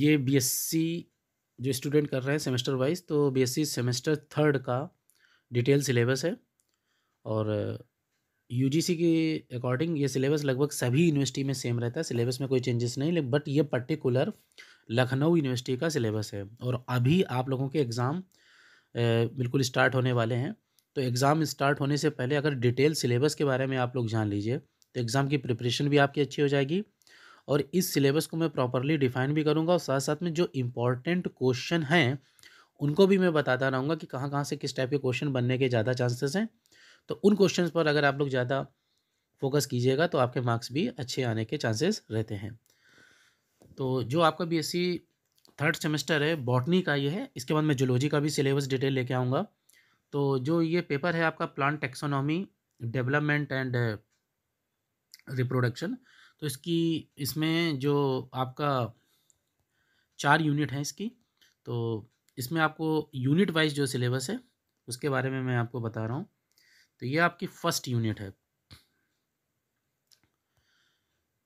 ये बीएससी जो स्टूडेंट कर रहे हैं सेमेस्टर वाइज तो बीएससी सेमेस्टर थर्ड का डिटेल सिलेबस है और यूजीसी uh, के अकॉर्डिंग ये सिलेबस लगभग सभी यूनिवर्सिटी में सेम रहता है सिलेबस में कोई चेंजेस नहीं बट ये पर्टिकुलर लखनऊ यूनिवर्सिटी का सिलेबस है और अभी आप लोगों के एग्ज़ाम uh, बिल्कुल स्टार्ट होने वाले हैं तो एग्ज़ाम स्टार्ट होने से पहले अगर डिटेल सिलेबस के बारे में आप लोग जान लीजिए तो एग्ज़ाम की प्रिपरेशन भी आपकी अच्छी हो जाएगी और इस सिलेबस को मैं प्रॉपरली डिफाइन भी करूँगा और साथ साथ में जो इम्पोर्टेंट क्वेश्चन हैं उनको भी मैं बताता रहूँगा कि कहाँ कहाँ से किस टाइप के क्वेश्चन बनने के ज़्यादा चांसेस हैं तो उन क्वेश्चन पर अगर आप लोग ज़्यादा फोकस कीजिएगा तो आपके मार्क्स भी अच्छे आने के चांसेस रहते हैं तो जो आपका बीएससी थर्ड सेमेस्टर है बॉटनी का ये है इसके बाद मैं जुलॉजी का भी सिलेबस डिटेल लेके आऊँगा तो जो ये पेपर है आपका plant taxonomy development and reproduction तो इसकी इसमें जो आपका चार यूनिट है इसकी तो इसमें आपको यूनिट वाइज जो सिलेबस है उसके बारे में मैं आपको बता रहा हूँ तो ये आपकी फ़र्स्ट यूनिट है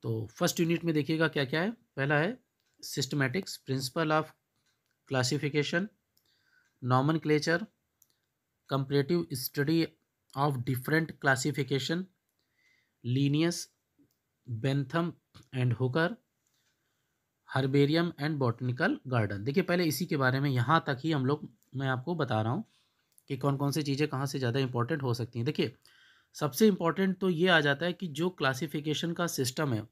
तो फर्स्ट यूनिट में देखिएगा क्या क्या है पहला है systematics principle of classification nomenclature comparative study of different classification Linnaeus Bentham and Hooker herbarium and botanical garden देखिए पहले इसी के बारे में यहाँ तक ही हम लोग मैं आपको बता रहा हूँ कि कौन कौन सी चीज़ें कहाँ से ज़्यादा इंपॉर्टेंट हो सकती हैं देखिए सबसे इम्पॉर्टेंट तो ये आ जाता है कि जो क्लासिफिकेशन का सिस्टम है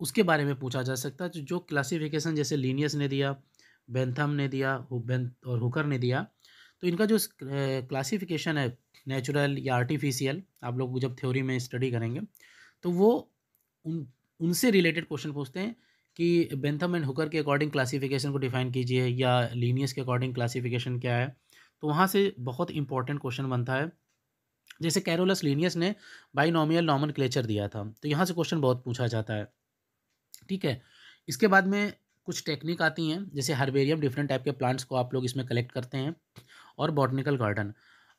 उसके बारे में पूछा जा सकता है तो जो क्लासिफिकेशन जैसे लीनियस ने दिया बेंथम ने दिया और हुकर ने दिया तो इनका जो क्लासिफिकेशन है नेचुरल या आर्टिफिशियल आप लोग जब थ्योरी में स्टडी करेंगे तो वो उन उनसे रिलेटेड क्वेश्चन पूछते हैं कि बेंथम एंड हुकर के अकॉर्डिंग क्लासिफिकेशन को डिफाइन कीजिए या लीनियस के अकॉर्डिंग क्लासिफिकेशन क्या है तो वहाँ से बहुत इंपॉर्टेंट क्वेश्चन बनता है जैसे कैरोलस लीनियस ने बाइनोमियल नॉमन क्लेचर दिया था तो यहाँ से क्वेश्चन बहुत पूछा जाता है ठीक है इसके बाद में कुछ टेक्निक आती हैं जैसे हर्बेरियम डिफरेंट टाइप के प्लांट्स को आप लोग इसमें कलेक्ट करते हैं और बॉटनिकल गार्डन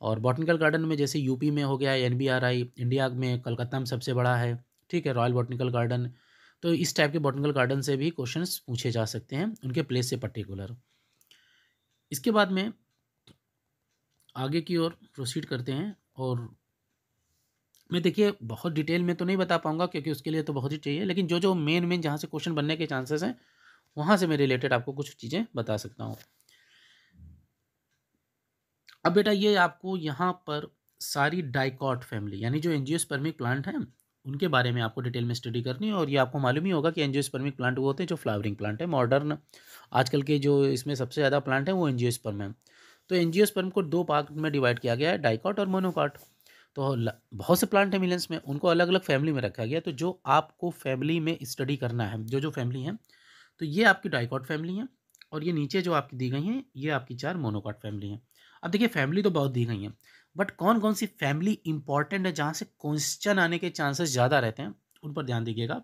और बॉटनिकल गार्डन में जैसे यूपी में हो गया एन इंडिया में कलकत्ता में सबसे बड़ा है ठीक है रॉयल बॉटनिकल गार्डन तो इस टाइप के बॉटनिकल गार्डन से भी क्वेश्चन पूछे जा सकते हैं उनके प्लेस से पर्टिकुलर इसके बाद में आगे की ओर प्रोसीड करते हैं और मैं देखिए बहुत डिटेल में तो नहीं बता पाऊंगा क्योंकि उसके लिए तो बहुत ही चाहिए लेकिन जो जो मेन मेन जहाँ से क्वेश्चन बनने के चांसेस हैं वहाँ से मैं रिलेटेड आपको कुछ चीज़ें बता सकता हूँ अब बेटा ये आपको यहाँ पर सारी डाइकॉट फैमिली यानी जो एनजीओस्पर्मिक प्लांट हैं उनके बारे में आपको डिटेल में स्टडी करनी है और ये आपको मालूम ही होगा कि एनजियोस्पर्मिक प्लांट वो होते हैं जो फ्लावरिंग प्लांट है मॉडर्न आजकल के जो इसमें सबसे ज़्यादा प्लांट है वो एनजियोस्पर्म है तो एनजियोस्पर्म को दो पार्ट में डिवाइड किया गया है डाइकॉट और मोनोकॉट तो बहुत से प्लांट हैं मिलियंस में उनको अलग अलग फैमिली में रखा गया तो जो आपको फैमिली में स्टडी करना है जो जो फैमिली है तो ये आपकी डाइकॉट फैमिली है और ये नीचे जो आपकी दी गई हैं ये आपकी चार मोनोकॉट फैमिली हैं अब देखिए फैमिली तो बहुत दी गई हैं बट कौन कौन सी फैमिली इंपॉर्टेंट है जहाँ से क्वेश्चन आने के चांसेस ज़्यादा रहते हैं उन पर ध्यान दीजिएगा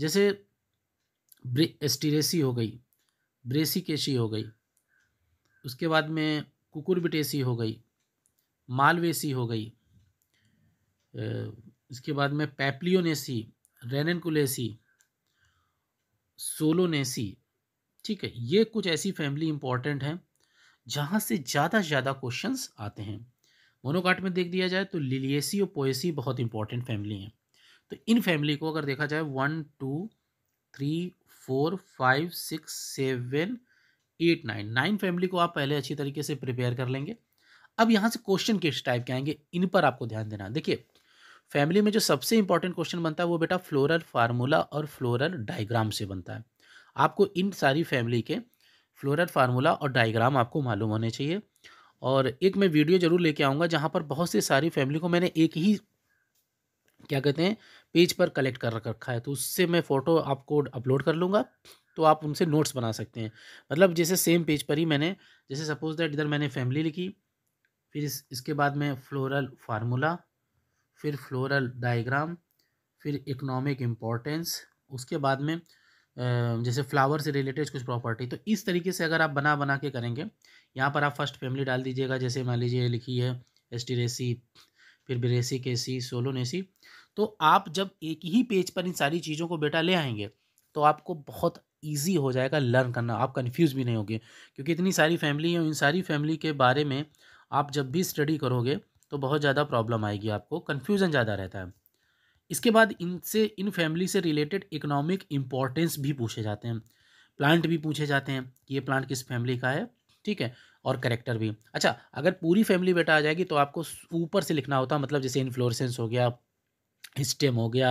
जैसे एस्टिरेसी हो गई ब्रेसिकेशी हो गई उसके बाद में कुकुरबिटेसी हो गई मालवेसी हो गई इसके बाद में पैपलियोनेसी रेनकुलेसी सोलोनेसी ठीक है ये कुछ ऐसी फैमिली इंपॉर्टेंट हैं जहाँ से ज़्यादा से ज़्यादा क्वेश्चन आते हैं मोनोकाट में देख दिया जाए तो लिलियसी और पोएसी बहुत इंपॉर्टेंट फैमिली हैं तो इन फैमिली को अगर देखा जाए one two three four five six seven eight nine nine family को आप पहले अच्छी तरीके से प्रिपेयर कर लेंगे अब यहाँ से क्वेश्चन किस टाइप के आएंगे इन पर आपको ध्यान देना देखिए फैमिली में जो सबसे इंपॉर्टेंट क्वेश्चन बनता है वो बेटा फ्लोरल फार्मूला और फ्लोरल डायग्राम से बनता है आपको इन सारी फैमिली के फ्लोरेट फार्मूला और डायग्राम आपको मालूम होने चाहिए और एक मैं वीडियो ज़रूर लेके आऊँगा जहाँ पर बहुत सी सारी फैमिली को मैंने एक ही क्या कहते हैं पेज पर कलेक्ट कर रखा है तो उससे मैं फ़ोटो आपको अपलोड कर लूँगा तो आप उनसे नोट्स बना सकते हैं मतलब जैसे सेम पेज पर ही मैंने जैसे सपोज़ दैट इधर मैंने फैमिली लिखी फिर इस, इसके बाद में फ्लोरल फार्मूला फिर फ्लोरल डायग्राम फिर इकोनॉमिक इम्पोर्टेंस उसके बाद में जैसे फ्लावर से रिलेटेड कुछ प्रॉपर्टी तो इस तरीके से अगर आप बना बना के करेंगे यहाँ पर आप फर्स्ट फैमिली डाल दीजिएगा जैसे मान लीजिए लिखी है एस रेसी फिर के सी सोलोनेसी तो आप जब एक ही पेज पर इन सारी चीज़ों को बेटा ले आएंगे तो आपको बहुत ईजी हो जाएगा लर्न करना आप कन्फ्यूज़ भी नहीं होंगे क्योंकि इतनी सारी फैमिली है इन सारी फैमिली के बारे में आप जब भी स्टडी करोगे तो बहुत ज़्यादा प्रॉब्लम आएगी आपको कन्फ्यूज़न ज़्यादा रहता है इसके बाद इनसे इन फैमिली से रिलेटेड इकोनॉमिक इम्पोर्टेंस भी पूछे जाते हैं प्लांट भी पूछे जाते हैं कि ये प्लांट किस फैमिली का है ठीक है और करेक्टर भी अच्छा अगर पूरी फैमिली बेटा आ जाएगी तो आपको ऊपर से लिखना होता मतलब जैसे इन्फ्लोरसेंस हो गया स्टेम हो गया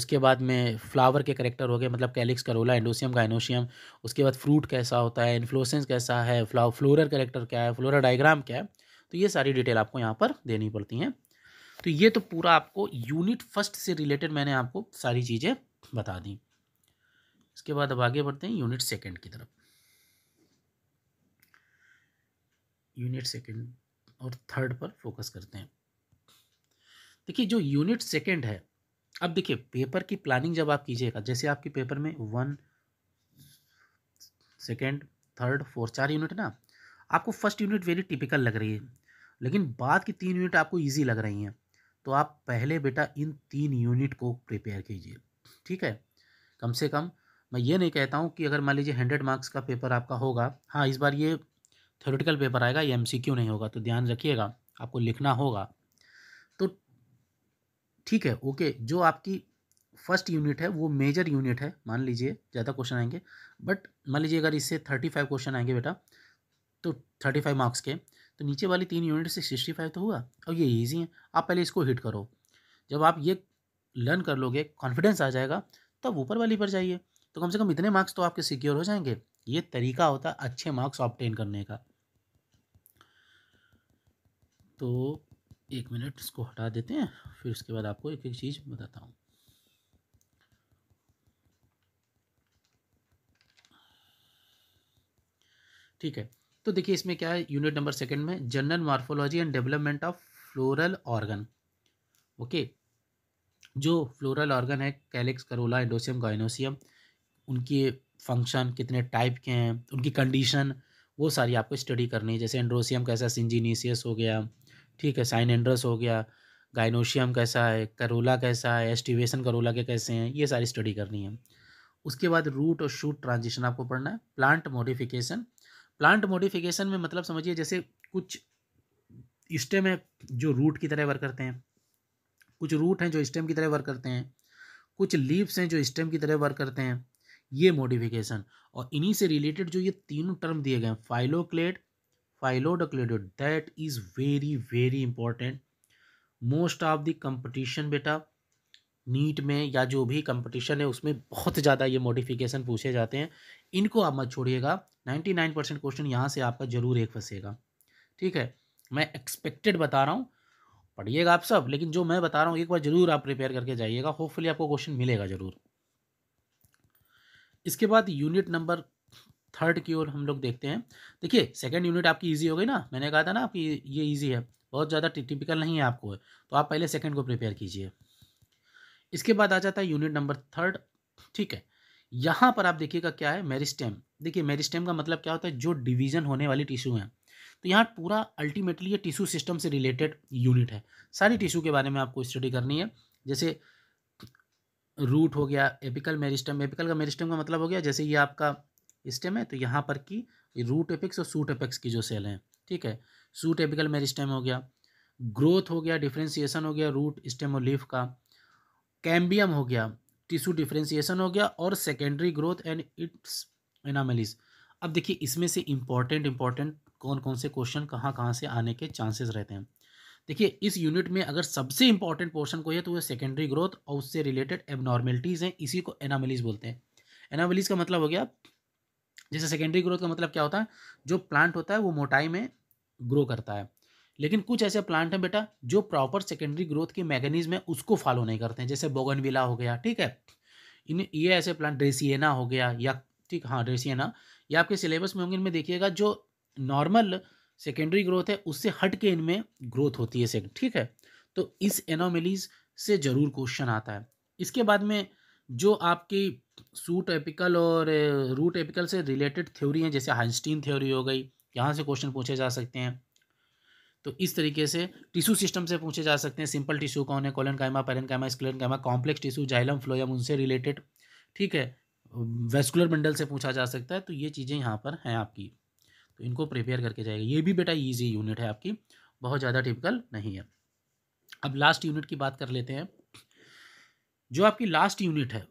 उसके बाद में फ्लावर के करेक्टर हो गए मतलब कैलिक्स करोला एंडोसियम गाइनोशियम उसके बाद फ्रूट कैसा होता है इन्फ्लोसेंस कैसा है फ्लावर फ्लोरल करेक्टर क्या है फ्लोरल डायग्राम क्या है तो ये सारी डिटेल आपको यहाँ पर देनी पड़ती हैं तो ये तो पूरा आपको यूनिट फर्स्ट से रिलेटेड मैंने आपको सारी चीज़ें बता दी इसके बाद अब आगे बढ़ते हैं यूनिट सेकेंड की तरफ यूनिट सेकेंड और थर्ड पर फोकस करते हैं देखिए जो यूनिट सेकेंड है अब देखिए पेपर की प्लानिंग जब आप कीजिएगा जैसे आपके पेपर में वन सेकेंड थर्ड फोर्थ चार यूनिट ना आपको फर्स्ट यूनिट वेरी टिपिकल लग रही है लेकिन बाद की तीन यूनिट आपको ईजी लग रही हैं तो आप पहले बेटा इन तीन यूनिट को प्रिपेयर कीजिए ठीक है कम से कम मैं ये नहीं कहता हूँ कि अगर मान लीजिए हंड्रेड मार्क्स का पेपर आपका होगा हाँ इस बार ये थ्योरेटिकल पेपर आएगा ये एम नहीं होगा तो ध्यान रखिएगा आपको लिखना होगा तो ठीक है ओके जो आपकी फर्स्ट यूनिट है वो मेजर यूनिट है मान लीजिए ज़्यादा क्वेश्चन आएंगे बट मान लीजिए अगर इससे थर्टी फाइव क्वेश्चन आएंगे बेटा तो थर्टी फाइव मार्क्स के तो नीचे वाली तीन यूनिट से सिक्सटी फाइव तो हुआ और ये ईजी है आप पहले इसको हिट करो जब आप ये लर्न कर लोगे कॉन्फिडेंस आ जाएगा तब ऊपर वाली पर जाइए तो कम से कम इतने मार्क्स तो आपके सिक्योर हो जाएंगे ये तरीका होता है अच्छे मार्क्स ऑप्टेन करने का तो एक मिनट इसको हटा देते हैं फिर उसके बाद आपको एक एक चीज़ बताता हूँ ठीक है तो देखिए इसमें क्या है यूनिट नंबर सेकंड में general morphology and development of floral organ okay जो फ्लोरल ऑर्गन है कैलिक्स करोला एंडोसियम गाइनोसियम उनके फंक्शन कितने टाइप के हैं उनकी कंडीशन वो सारी आपको स्टडी करनी है जैसे एंड्रोसियम कैसा सिंजीनीसियस हो गया ठीक है साइन एंड्रस हो गया गाइनोशियम कैसा है करोला कैसा है एस्टिवेशन करोला के कैसे हैं ये सारी स्टडी करनी है उसके बाद रूट और शूट ट्रांजिशन आपको पढ़ना है प्लांट मॉडिफिकेशन प्लांट मोडिफिकेशन में मतलब समझिए जैसे कुछ स्टेम है जो रूट की तरह वर्क करते हैं कुछ रूट हैं जो स्टेम की तरह वर्क करते हैं कुछ लीव्स हैं जो स्टेम की तरह वर्क करते हैं ये मोडिफिकेशन और इन्हीं से रिलेटेड जो ये तीनों टर्म दिए गए हैं phylloclade phyllode cladode that is very very important most of the competition बेटा नीट में या जो भी कंपटीशन है उसमें बहुत ज़्यादा ये मॉडिफिकेशन पूछे जाते हैं इनको आप मत छोड़िएगा 99 परसेंट क्वेश्चन यहाँ से आपका जरूर एक फंसेगा ठीक है मैं एक्सपेक्टेड बता रहा हूँ पढ़िएगा आप सब लेकिन जो मैं बता रहा हूँ एक बार जरूर आप प्रिपेयर करके जाइएगा होपफुली आपको क्वेश्चन मिलेगा जरूर इसके बाद यूनिट नंबर थर्ड की ओर हम लोग देखते हैं देखिए सेकेंड यूनिट आपकी ईजी हो गई ना मैंने कहा था ना आपकी ये ईजी है बहुत ज़्यादा टिपिकल नहीं है आपको तो आप पहले सेकेंड को प्रिपेयर कीजिए इसके बाद आ जाता है यूनिट नंबर थर्ड ठीक है यहाँ पर आप देखिएगा क्या है मेरिस्टेम देखिए मेरिस्टेम का मतलब क्या होता है जो डिवीजन होने वाली टिश्यू हैं तो यहाँ पूरा अल्टीमेटली ये टिश्यू सिस्टम से रिलेटेड यूनिट है सारी टिश्यू के बारे में आपको स्टडी करनी है जैसे रूट हो गया एपिकल मेरिस्टम एपिकल का मेरिस्टम का मतलब हो गया जैसे ये आपका स्टेम है तो यहाँ पर की रूट एपिक्स और सूट एपिक्स की जो सेल हैं ठीक है सूट एपिकल मेरिस्टम हो गया ग्रोथ हो गया डिफ्रेंसिएशन हो गया रूट स्टेम और लीफ का कैम्बियम हो गया टिश्यू डिफ्रेंसीसन हो गया और secondary growth and its anomalies अब देखिए इसमें से इम्पॉर्टेंट इम्पॉर्टेंट कौन कौन से क्वेश्चन कहाँ कहाँ से आने के चांसेस रहते हैं देखिए इस यूनिट में अगर सबसे इम्पॉर्टेंट पोर्शन को है तो वह सेकेंडरी ग्रोथ और उससे रिलेटेड एबनॉर्मेलिटीज़ हैं इसी को एनामेलिस बोलते हैं एनामिलीज का मतलब हो गया जैसे सेकेंडरी ग्रोथ का मतलब क्या होता है जो प्लांट होता है वो मोटाई में ग्रो करता है लेकिन कुछ ऐसे प्लांट हैं बेटा जो प्रॉपर सेकेंडरी ग्रोथ के मैकेनिज्म है उसको फॉलो नहीं करते हैं जैसे बोगनविला हो गया ठीक है इन ये ऐसे प्लांट ड्रेसिएना हो गया या ठीक हाँ ड्रेसिएना या आपके सिलेबस में होंगे इनमें देखिएगा जो नॉर्मल सेकेंडरी ग्रोथ है उससे हट के इनमें ग्रोथ होती है सेकेंड ठीक है तो इस एनोमिलीज से ज़रूर क्वेश्चन आता है इसके बाद में जो आपकी सूट एपिकल और रूट एपिकल से रिलेटेड थ्योरी हैं जैसे हाइंस्टीन थ्योरी हो गई यहाँ से क्वेश्चन पूछे जा सकते हैं तो इस तरीके से टिश्यू सिस्टम से पूछे जा सकते हैं सिंपल टिश्यू कौन है कोलन कायमा barren parenchyma sclerenchyma complex tissue xylem phloem उनसे रिलेटेड ठीक है वेस्कुलर मंडल से पूछा जा सकता है तो ये चीज़ें यहाँ पर हैं आपकी तो इनको प्रिपेयर करके जाएगा ये भी बेटा ईजी यूनिट है आपकी बहुत ज़्यादा टिपिकल नहीं है अब लास्ट यूनिट की बात कर लेते हैं जो आपकी लास्ट यूनिट है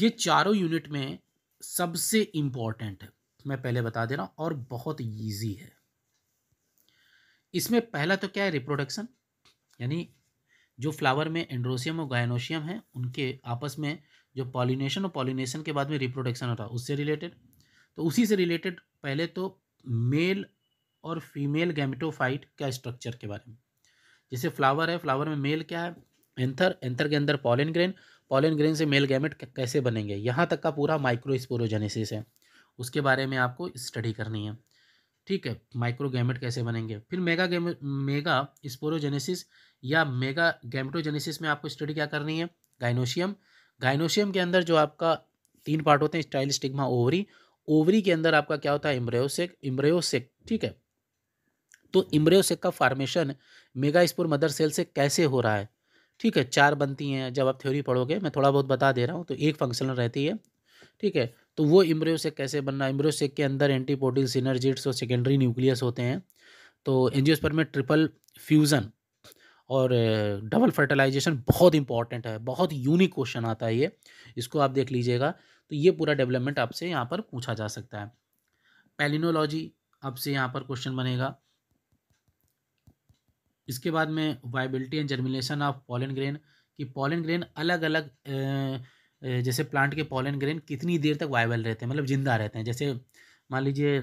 ये चारों यूनिट में सबसे इम्पॉर्टेंट है मैं पहले बता दे रहा हूँ और बहुत ईजी है इसमें पहला तो क्या है रिप्रोडक्शन यानी जो फ्लावर में एंड्रोसियम और गायनोशियम है उनके आपस में जो पॉलिनेशन और पॉलिनेशन के बाद में रिप्रोडक्शन होता है उससे रिलेटेड तो उसी से रिलेटेड पहले तो मेल और फीमेल गैमिटोफाइट का स्ट्रक्चर के बारे में जैसे फ्लावर है फ्लावर में मेल क्या है एंथर एंथर के अंदर पॉलिन ग्रेन पॉलिन ग्रेन से मेल गैमेट कैसे बनेंगे यहाँ तक का पूरा माइक्रोस्पोरोजेनेसिस है उसके बारे में आपको स्टडी करनी है ठीक है गैमेट कैसे बनेंगे फिर मेगा मेगा स्पोरोजेनेसिस या मेगा गैमेटोजेनेसिस में आपको स्टडी क्या करनी है गाइनोशियम गाइनोशियम के अंदर जो आपका तीन पार्ट होते हैं स्टाइल स्टिग्मा ओवरी ओवरी के अंदर आपका क्या होता है इम्ब्रेयोसेक इम्ब्रेयोसेक ठीक है तो इम्ब्रेयोसेक का formation megaspore mother cell से कैसे हो रहा है ठीक है चार बनती हैं जब आप थ्योरी पढ़ोगे मैं थोड़ा बहुत बता दे रहा हूँ तो एक फंक्शनल रहती है ठीक है तो वो इम्ब्रियोसेक कैसे बनना सेक के अंदर एंटीपोडिल सिनर्जिट्स और सेकेंडरी न्यूक्लियस होते हैं तो एनजियोस्पर में ट्रिपल फ्यूज़न और डबल फर्टिलाइजेशन बहुत इंपॉर्टेंट है बहुत यूनिक क्वेश्चन आता है ये इसको आप देख लीजिएगा तो ये पूरा डेवलपमेंट आपसे यहाँ पर पूछा जा सकता है पेलिनोलॉजी आपसे यहाँ पर क्वेश्चन बनेगा इसके बाद में viability and germination of pollen grain कि पॉलन ग्रेन अलग अलग जैसे प्लांट के पॉलन ग्रेन कितनी देर तक वाइबल रहते हैं मतलब जिंदा रहते हैं जैसे मान लीजिए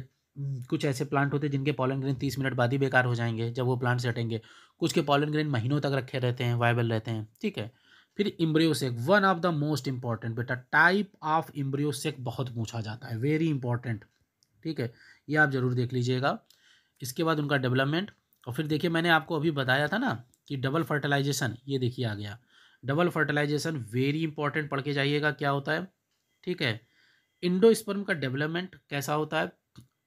कुछ ऐसे प्लांट होते हैं जिनके पॉलन ग्रेन तीस मिनट बाद ही बेकार हो जाएंगे जब वो प्लांट्स हटेंगे कुछ के पॉलन ग्रेन महीनों तक रखे रहते हैं वाइबल रहते हैं ठीक है फिर embryo sac one of the most important बेटा टाइप ऑफ इम्ब्रियोसेक बहुत पूछा जाता है वेरी इंपॉर्टेंट ठीक है ये आप ज़रूर देख लीजिएगा इसके बाद उनका डेवलपमेंट और फिर देखिए मैंने आपको अभी बताया था ना कि डबल फर्टिलाइजेशन ये देखिए आ गया डबल फर्टिलाइजेशन वेरी इंपॉर्टेंट पढ़ के जाइएगा क्या होता है ठीक है इंडो का डेवलपमेंट कैसा होता है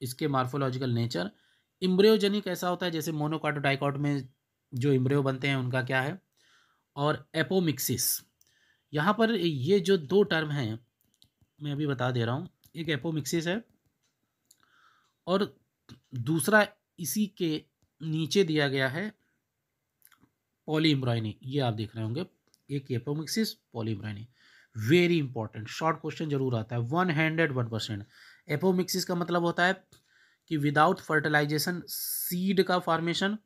इसके मार्फोलॉजिकल नेचर इम्ब्रियोजनी कैसा होता है जैसे मोनोकाटोडाइकॉट में जो इम्ब्रियो बनते हैं उनका क्या है और एपोमिक्सिस यहाँ पर ये जो दो टर्म हैं मैं अभी बता दे रहा हूँ एक एपोमिक्सिस है और दूसरा इसी के नीचे दिया गया है पॉली इम्ब्रॉयनी ये आप देख रहे होंगे एक एपोमिक्सिस प्रोमिक्सिस polyembryony very important short question जरूर आता है one hundred one percent apomixis का मतलब होता है कि विदाउट फर्टिलाइजेशन सीड का फॉर्मेशन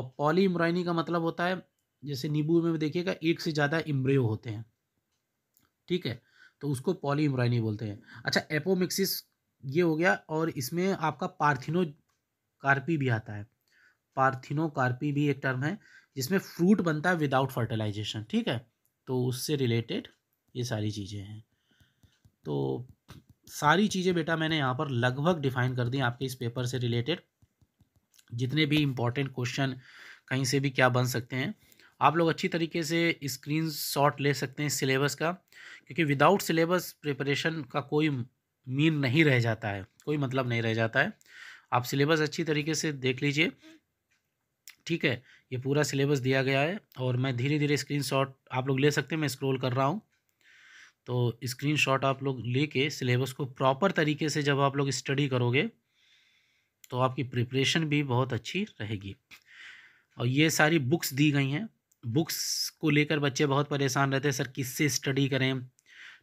और पॉलीमराइनी का मतलब होता है जैसे नींबू में देखिएगा एक से ज़्यादा इम्ब्रियो होते हैं ठीक है तो उसको पॉलीमराइनी बोलते हैं अच्छा एपोमिक्सिस ये हो गया और इसमें आपका पार्थिनो कार्पी भी आता है पार्थिनो कार्पी भी एक टर्म है जिसमें फ्रूट बनता है विदाउट फर्टिलाइजेशन ठीक है तो उससे रिलेटेड ये सारी चीज़ें हैं तो सारी चीज़ें बेटा मैंने यहाँ पर लगभग डिफाइन कर दी आपके इस पेपर से रिलेटेड जितने भी इम्पॉर्टेंट क्वेश्चन कहीं से भी क्या बन सकते हैं आप लोग अच्छी तरीके से स्क्रीन शॉट ले सकते हैं सिलेबस का क्योंकि विदाउट सिलेबस प्रिपरेशन का कोई मीन नहीं रह जाता है कोई मतलब नहीं रह जाता है आप सिलेबस अच्छी तरीके से देख लीजिए ठीक है ये पूरा सिलेबस दिया गया है और मैं धीरे धीरे स्क्रीनशॉट आप लोग ले सकते हैं मैं स्क्रॉल कर रहा हूँ तो स्क्रीनशॉट आप लोग लेके सिलेबस को प्रॉपर तरीके से जब आप लोग स्टडी करोगे तो आपकी प्रिपरेशन भी बहुत अच्छी रहेगी और ये सारी बुक्स दी गई हैं बुक्स को लेकर बच्चे बहुत परेशान रहते हैं सर किससे स्टडी करें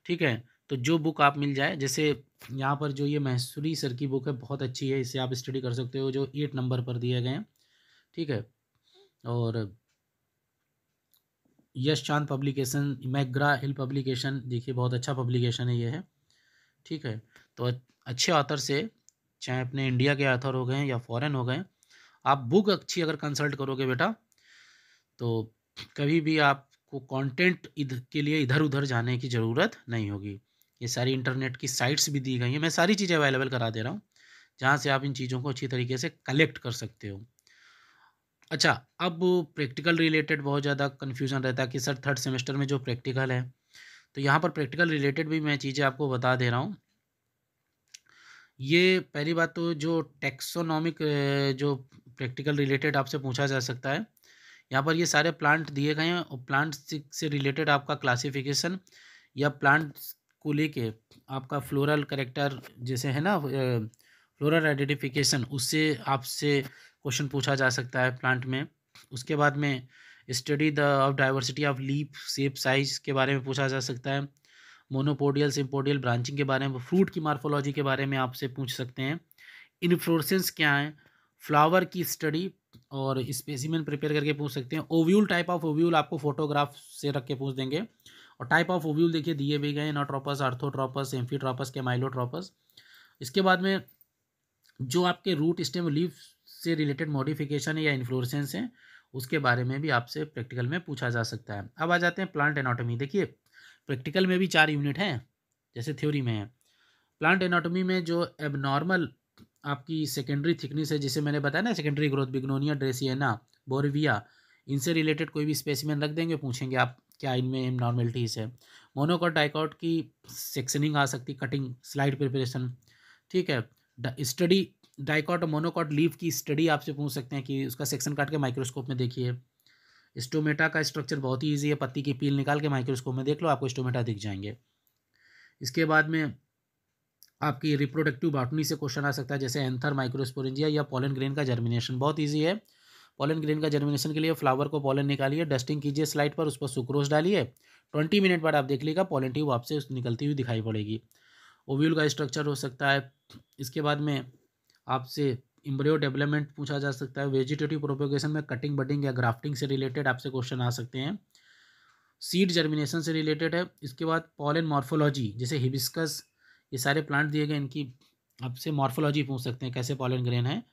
ठीक है तो जो बुक आप मिल जाए जैसे यहाँ पर जो ये मैसूरी सर की बुक है बहुत अच्छी है इसे आप स्टडी कर सकते हो जो एट नंबर पर दिए गए हैं ठीक है और यश चांद पब्लिकेशन मैग्रा हिल पब्लिकेशन देखिए बहुत अच्छा पब्लिकेशन है ये है ठीक है तो अच्छे ऑथर से चाहे अपने इंडिया के ऑथर हो गए या फॉरेन हो गए आप बुक अच्छी अगर कंसल्ट करोगे बेटा तो कभी भी आपको कंटेंट इधर के लिए इधर उधर जाने की ज़रूरत नहीं होगी ये सारी इंटरनेट की साइट्स भी दी गई हैं मैं सारी चीज़ें अवेलेबल करा दे रहा हूँ जहाँ से आप इन चीज़ों को अच्छी तरीके से कलेक्ट कर सकते हो अच्छा अब प्रैक्टिकल रिलेटेड बहुत ज़्यादा कन्फ्यूज़न रहता है कि सर थर्ड सेमेस्टर में जो प्रैक्टिकल है तो यहाँ पर प्रैक्टिकल रिलेटेड भी मैं चीज़ें आपको बता दे रहा हूँ ये पहली बात तो जो टेक्सोनॉमिक जो प्रैक्टिकल रिलेटेड आपसे पूछा जा सकता है यहाँ पर ये सारे प्लांट दिए गए हैं और प्लांट से रिलेटेड आपका क्लासिफिकेशन या प्लांट को लेके आपका फ्लोरल करेक्टर जैसे है ना फ्लोरल आइडेंटिफिकेशन उससे आपसे क्वेश्चन पूछा जा सकता है प्लांट में उसके बाद में study the of diversity of leaf shape size के बारे में पूछा जा सकता है मोनोपोडियल सिम्पोडियल ब्रांचिंग के बारे में फ्रूट की मार्फोलॉजी के बारे में आपसे पूछ सकते हैं इन्फ्लोरेसेंस क्या है फ्लावर की स्टडी और स्पेसिमेंट प्रिपेयर करके पूछ सकते हैं ओव्यूल टाइप ऑफ ओव्यूल आपको फोटोग्राफ से रख के पूछ देंगे और टाइप ऑफ ओव्यूल देखिए दिए भी गए नोट्रोपस आर्थोट्रोपस एम्फीट्रोपस के माइलोट्रोपस इसके बाद में जो आपके रूट स्टेम लीव से रिलेटेड मॉडिफिकेशन या इन्फ्लोरसेंस हैं उसके बारे में भी आपसे प्रैक्टिकल में पूछा जा सकता है अब आ जाते हैं प्लांट एनाटॉमी देखिए प्रैक्टिकल में भी चार यूनिट हैं जैसे थ्योरी में है प्लांट एनाटॉमी में जो एबनॉर्मल आपकी सेकेंडरी थिकनेस है जिसे मैंने बताया ना सेकेंडरी ग्रोथ बिग्नोनिया ड्रेसियना बोरविया इनसे रिलेटेड कोई भी स्पेसिमेन रख देंगे पूछेंगे आप क्या इनमें नॉर्मेलिटीज़ है मोनोकॉट डाइकॉट की सेक्शनिंग आ सकती कटिंग स्लाइड प्रिपरेशन ठीक है स्टडी डाइकॉट और मोनोकॉट लीव की स्टडी आपसे पूछ सकते हैं कि उसका सेक्शन काट के माइक्रोस्कोप में देखिए स्टोमेटा का स्ट्रक्चर बहुत ही ईजी है पत्ती की पील निकाल के माइक्रोस्कोप में देख लो आपको स्टोमेटा दिख जाएंगे इसके बाद में आपकी रिप्रोडक्टिव बाटनी से क्वेश्चन आ सकता है जैसे एंथर माइक्रोस्पोरेंजिया या पोलन ग्रेन का जर्मिनेशन बहुत ईजी है पोलन ग्रेन का जर्मिनेशन के लिए फ्लावर को पॉलन निकालिए डस्टिंग कीजिए स्लाइड पर उस पर सुक्रोज डालिए ट्वेंटी मिनट बाद आप देख लीजिएगा पॉलन ट्यूब आपसे निकलती हुई दिखाई पड़ेगी ओव्यूल का स्ट्रक्चर हो सकता है इसके बाद में आपसे इम्ब्रियो डेवलपमेंट पूछा जा सकता है वेजिटेटिव प्रोपोगेशन में कटिंग बटिंग या ग्राफ्टिंग से रिलेटेड आपसे क्वेश्चन आ सकते हैं सीड जर्मिनेशन से रिलेटेड है इसके बाद पॉलन मॉर्फोलॉजी जैसे हिबिस्कस ये सारे प्लांट दिए गए इनकी आपसे मॉर्फोलॉजी पूछ सकते हैं कैसे पॉलन ग्रेन है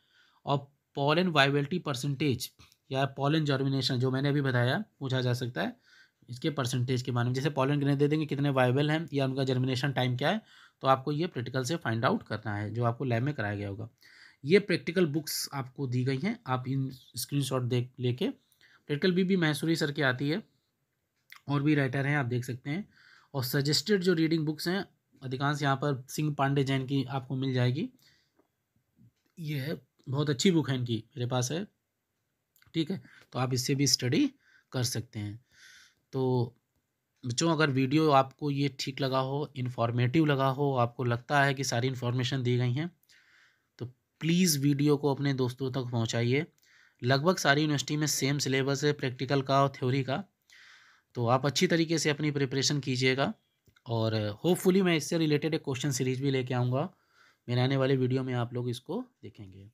और पॉलन वाइबिलिटी परसेंटेज या पॉलन जर्मिनेशन जो मैंने अभी बताया पूछा जा सकता है इसके परसेंटेज के बारे में जैसे पॉलन ग्रेन दे देंगे कितने वाइबल हैं या उनका जर्मिनेशन टाइम क्या है तो आपको ये प्रैक्टिकल से फाइंड आउट करना है जो आपको लैब में कराया गया होगा ये प्रैक्टिकल बुक्स आपको दी गई हैं आप इन स्क्रीन शॉट देख लेके प्रैक्टिकल बी भी मैसूरी सर की आती है और भी राइटर हैं आप देख सकते हैं और सजेस्टेड जो रीडिंग बुक्स हैं अधिकांश यहाँ पर सिंह पांडे जैन की आपको मिल जाएगी ये है बहुत अच्छी बुक है इनकी मेरे पास है ठीक है तो आप इससे भी स्टडी कर सकते हैं तो बच्चों अगर वीडियो आपको ये ठीक लगा हो इन्फॉर्मेटिव लगा हो आपको लगता है कि सारी इन्फॉर्मेशन दी गई हैं तो प्लीज़ वीडियो को अपने दोस्तों तक पहुँचाइए लगभग सारी यूनिवर्सिटी में सेम सिलेबस है प्रैक्टिकल का और थ्योरी का तो आप अच्छी तरीके से अपनी प्रिपरेशन कीजिएगा और होपफुली मैं इससे रिलेटेड एक क्वेश्चन सीरीज भी लेके आऊँगा मेरे आने वाले वीडियो में आप लोग इसको देखेंगे